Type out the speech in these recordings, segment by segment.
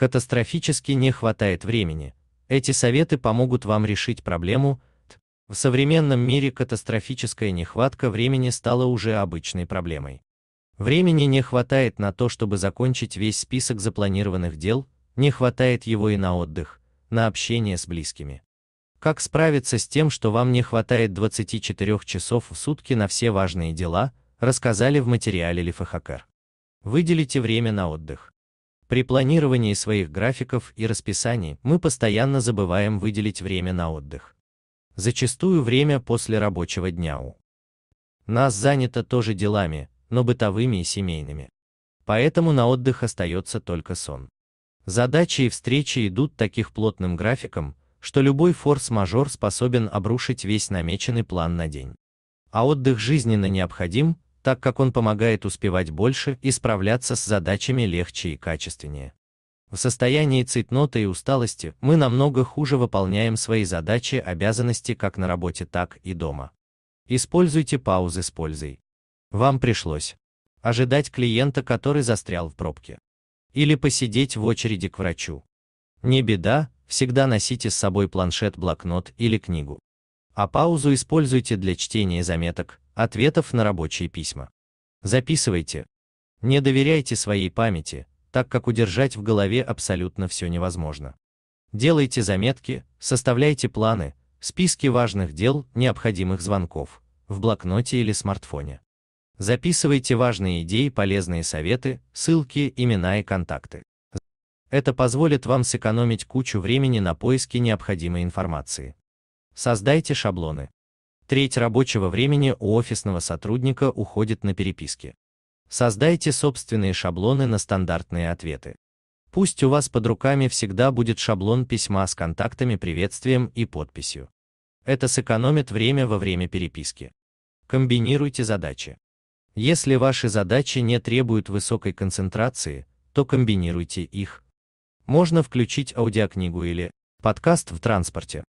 катастрофически не хватает времени. Эти советы помогут вам решить проблему. В современном мире катастрофическая нехватка времени стала уже обычной проблемой. Времени не хватает на то, чтобы закончить весь список запланированных дел, не хватает его и на отдых, на общение с близкими. Как справиться с тем, что вам не хватает 24 часов в сутки на все важные дела, рассказали в материале Лифахакер. Выделите время на отдых. При планировании своих графиков и расписаний мы постоянно забываем выделить время на отдых. Зачастую время после рабочего дня у нас занято тоже делами, но бытовыми и семейными. Поэтому на отдых остается только сон. Задачи и встречи идут таких плотным графиком, что любой форс-мажор способен обрушить весь намеченный план на день. А отдых жизненно необходим, так как он помогает успевать больше и справляться с задачами легче и качественнее. В состоянии цитноты и усталости мы намного хуже выполняем свои задачи, и обязанности как на работе, так и дома. Используйте паузы с пользой. Вам пришлось ожидать клиента, который застрял в пробке. Или посидеть в очереди к врачу. Не беда, всегда носите с собой планшет, блокнот или книгу. А паузу используйте для чтения заметок, ответов на рабочие письма. Записывайте. Не доверяйте своей памяти, так как удержать в голове абсолютно все невозможно. Делайте заметки, составляйте планы, списки важных дел, необходимых звонков, в блокноте или смартфоне. Записывайте важные идеи, полезные советы, ссылки, имена и контакты. Это позволит вам сэкономить кучу времени на поиске необходимой информации. Создайте шаблоны. Треть рабочего времени у офисного сотрудника уходит на переписки. Создайте собственные шаблоны на стандартные ответы. Пусть у вас под руками всегда будет шаблон письма с контактами, приветствием и подписью. Это сэкономит время во время переписки. Комбинируйте задачи. Если ваши задачи не требуют высокой концентрации, то комбинируйте их. Можно включить аудиокнигу или подкаст в транспорте.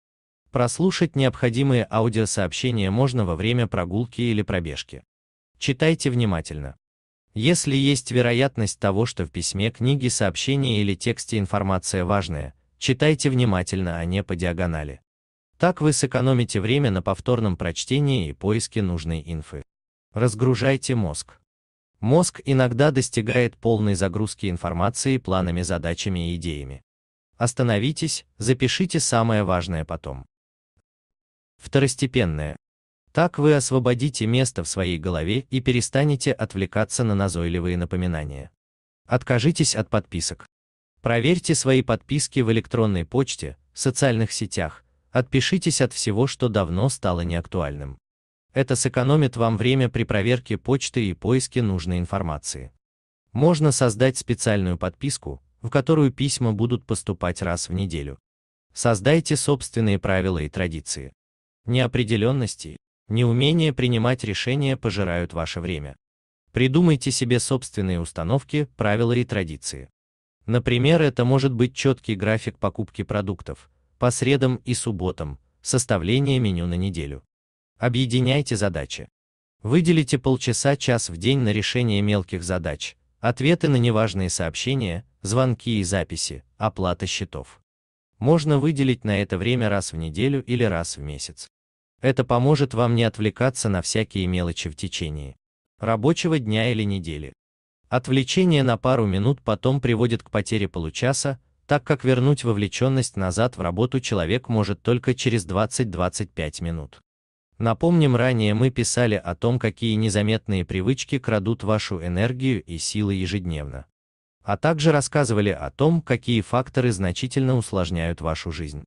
Прослушать необходимые аудиосообщения можно во время прогулки или пробежки. Читайте внимательно. Если есть вероятность того, что в письме, книге, сообщении или тексте информация важная, читайте внимательно, а не по диагонали. Так вы сэкономите время на повторном прочтении и поиске нужной инфы. Разгружайте мозг. Мозг иногда достигает полной загрузки информации планами, задачами и идеями. Остановитесь, запишите самое важное потом. Второстепенное. Так вы освободите место в своей голове и перестанете отвлекаться на назойливые напоминания. Откажитесь от подписок. Проверьте свои подписки в электронной почте, социальных сетях, отпишитесь от всего, что давно стало неактуальным. Это сэкономит вам время при проверке почты и поиске нужной информации. Можно создать специальную подписку, в которую письма будут поступать раз в неделю. Создайте собственные правила и традиции. Неопределенности, неумение принимать решения пожирают ваше время. Придумайте себе собственные установки, правила и традиции. Например, это может быть четкий график покупки продуктов, по средам и субботам, составление меню на неделю. Объединяйте задачи. Выделите полчаса-час в день на решение мелких задач, ответы на неважные сообщения, звонки и записи, оплата счетов можно выделить на это время раз в неделю или раз в месяц. Это поможет вам не отвлекаться на всякие мелочи в течение рабочего дня или недели. Отвлечение на пару минут потом приводит к потере получаса, так как вернуть вовлеченность назад в работу человек может только через 20-25 минут. Напомним, ранее мы писали о том, какие незаметные привычки крадут вашу энергию и силы ежедневно а также рассказывали о том, какие факторы значительно усложняют вашу жизнь.